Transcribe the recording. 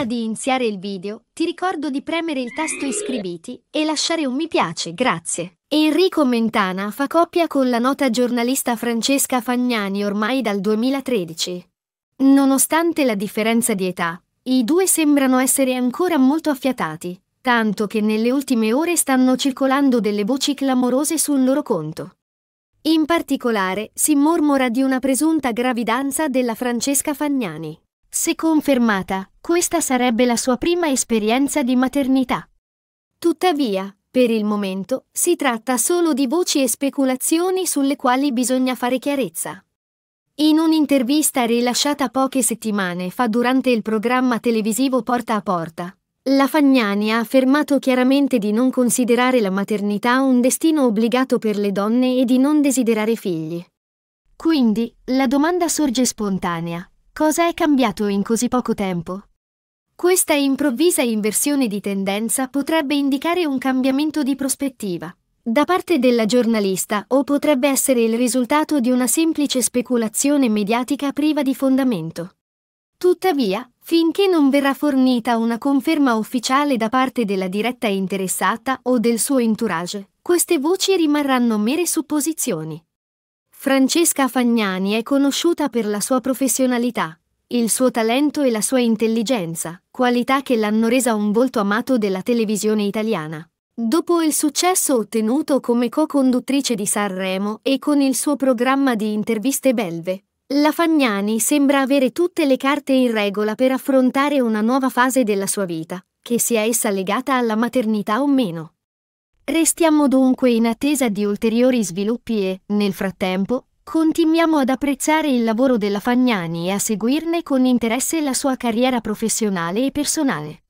Prima di iniziare il video, ti ricordo di premere il tasto iscriviti e lasciare un mi piace, grazie. Enrico Mentana fa coppia con la nota giornalista Francesca Fagnani ormai dal 2013. Nonostante la differenza di età, i due sembrano essere ancora molto affiatati, tanto che nelle ultime ore stanno circolando delle voci clamorose sul loro conto. In particolare si mormora di una presunta gravidanza della Francesca Fagnani. Se confermata, questa sarebbe la sua prima esperienza di maternità. Tuttavia, per il momento, si tratta solo di voci e speculazioni sulle quali bisogna fare chiarezza. In un'intervista rilasciata poche settimane fa durante il programma televisivo Porta a Porta, la Fagnani ha affermato chiaramente di non considerare la maternità un destino obbligato per le donne e di non desiderare figli. Quindi, la domanda sorge spontanea. Cosa è cambiato in così poco tempo? Questa improvvisa inversione di tendenza potrebbe indicare un cambiamento di prospettiva da parte della giornalista o potrebbe essere il risultato di una semplice speculazione mediatica priva di fondamento. Tuttavia, finché non verrà fornita una conferma ufficiale da parte della diretta interessata o del suo entourage, queste voci rimarranno mere supposizioni. Francesca Fagnani è conosciuta per la sua professionalità, il suo talento e la sua intelligenza, qualità che l'hanno resa un volto amato della televisione italiana. Dopo il successo ottenuto come co-conduttrice di Sanremo e con il suo programma di interviste belve, la Fagnani sembra avere tutte le carte in regola per affrontare una nuova fase della sua vita, che sia essa legata alla maternità o meno. Restiamo dunque in attesa di ulteriori sviluppi e, nel frattempo, continuiamo ad apprezzare il lavoro della Fagnani e a seguirne con interesse la sua carriera professionale e personale.